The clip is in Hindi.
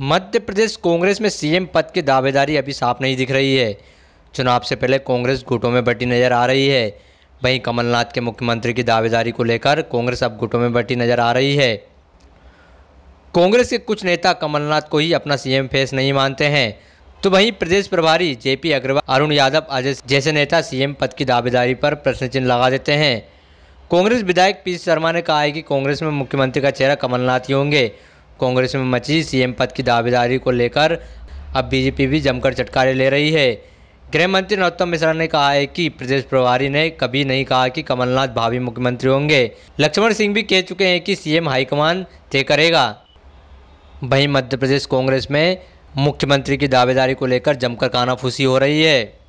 मध्य प्रदेश कांग्रेस में सीएम पद की दावेदारी अभी साफ नहीं दिख रही है चुनाव से पहले कांग्रेस गुटों में बटी नजर आ रही है वहीं कमलनाथ के मुख्यमंत्री की दावेदारी को लेकर कांग्रेस अब गुटों में बटी नजर आ रही है कांग्रेस के कुछ नेता कमलनाथ को ही अपना सीएम फेस नहीं मानते हैं तो वहीं प्रदेश प्रभारी जेपी अग्रवाल अरुण यादव अजय जैसे नेता सीएम पद की दावेदारी पर प्रश्न चिन्ह लगा देते हैं कांग्रेस विधायक पी शर्मा ने कहा है कि कांग्रेस में मुख्यमंत्री का चेहरा कमलनाथ ही होंगे कांग्रेस में मची सीएम पद की दावेदारी को लेकर अब बीजेपी भी जमकर चटकारे ले रही है गृह मंत्री नरोत्तम मिश्रा ने कहा है कि प्रदेश प्रभारी ने कभी नहीं कहा कि कमलनाथ भावी मुख्यमंत्री होंगे लक्ष्मण सिंह भी कह चुके हैं कि सीएम हाईकमान तय करेगा वहीं मध्य प्रदेश कांग्रेस में मुख्यमंत्री की दावेदारी को लेकर जमकर कानाफूसी हो रही है